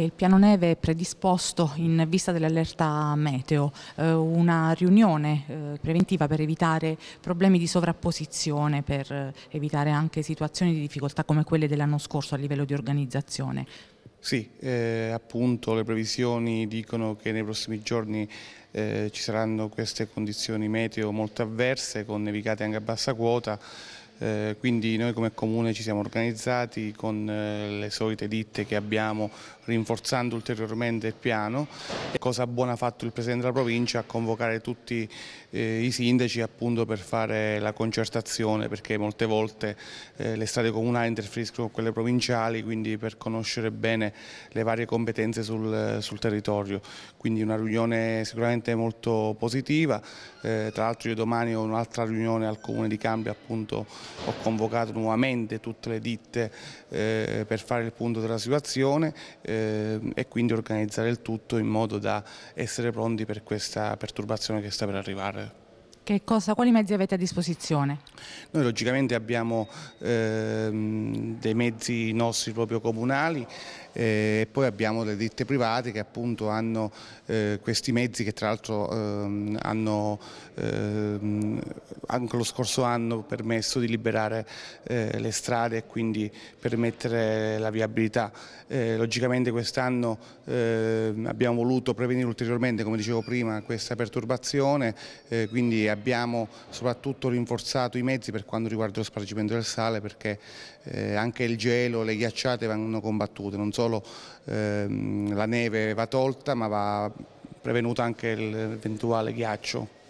il piano neve è predisposto in vista dell'allerta meteo, eh, una riunione eh, preventiva per evitare problemi di sovrapposizione, per eh, evitare anche situazioni di difficoltà come quelle dell'anno scorso a livello di organizzazione. Sì, eh, appunto le previsioni dicono che nei prossimi giorni eh, ci saranno queste condizioni meteo molto avverse con nevicate anche a bassa quota quindi noi come comune ci siamo organizzati con le solite ditte che abbiamo rinforzando ulteriormente il piano. Cosa buona ha fatto il Presidente della Provincia a convocare tutti eh, i sindaci appunto per fare la concertazione perché molte volte eh, le strade comunali interferiscono con quelle provinciali quindi per conoscere bene le varie competenze sul, sul territorio. Quindi una riunione sicuramente molto positiva, eh, tra l'altro io domani ho un'altra riunione al Comune di Cambia appunto ho convocato nuovamente tutte le ditte eh, per fare il punto della situazione eh, e quindi organizzare il tutto in modo da essere pronti per questa perturbazione che sta per arrivare. Cosa, quali mezzi avete a disposizione? Noi logicamente abbiamo ehm, dei mezzi nostri proprio comunali eh, e poi abbiamo le ditte private che appunto hanno eh, questi mezzi che tra l'altro ehm, hanno ehm, anche lo scorso anno permesso di liberare eh, le strade e quindi permettere la viabilità. Eh, logicamente quest'anno eh, abbiamo voluto prevenire ulteriormente, come dicevo prima, questa perturbazione, eh, quindi abbiamo soprattutto rinforzato i mezzi per quanto riguarda lo spargimento del sale perché eh, anche il gelo, le ghiacciate vanno combattute, non solo ehm, la neve va tolta ma va prevenuto anche l'eventuale ghiaccio.